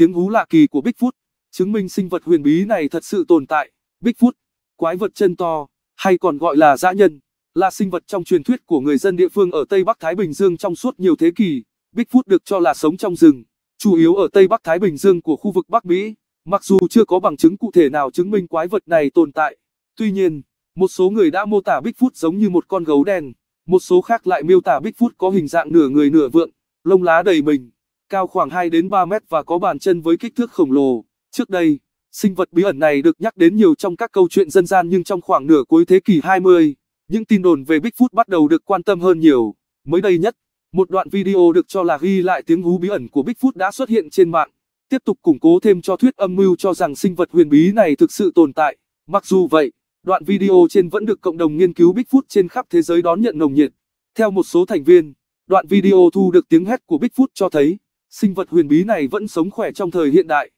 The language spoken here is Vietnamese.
Tiếng hú lạ kỳ của Bigfoot, chứng minh sinh vật huyền bí này thật sự tồn tại. Bigfoot, quái vật chân to, hay còn gọi là dã nhân, là sinh vật trong truyền thuyết của người dân địa phương ở Tây Bắc Thái Bình Dương trong suốt nhiều thế kỷ. Bigfoot được cho là sống trong rừng, chủ yếu ở Tây Bắc Thái Bình Dương của khu vực Bắc Mỹ. Mặc dù chưa có bằng chứng cụ thể nào chứng minh quái vật này tồn tại, tuy nhiên, một số người đã mô tả Bigfoot giống như một con gấu đen, một số khác lại miêu tả Bigfoot có hình dạng nửa người nửa vượn, lông lá đầy mình cao khoảng 2 đến 3 mét và có bàn chân với kích thước khổng lồ. Trước đây, sinh vật bí ẩn này được nhắc đến nhiều trong các câu chuyện dân gian nhưng trong khoảng nửa cuối thế kỷ 20, những tin đồn về Bigfoot bắt đầu được quan tâm hơn nhiều. Mới đây nhất, một đoạn video được cho là ghi lại tiếng hú bí ẩn của Bigfoot đã xuất hiện trên mạng, tiếp tục củng cố thêm cho thuyết âm mưu cho rằng sinh vật huyền bí này thực sự tồn tại. Mặc dù vậy, đoạn video trên vẫn được cộng đồng nghiên cứu Bigfoot trên khắp thế giới đón nhận nồng nhiệt. Theo một số thành viên, đoạn video thu được tiếng hét của Bigfoot cho thấy sinh vật huyền bí này vẫn sống khỏe trong thời hiện đại.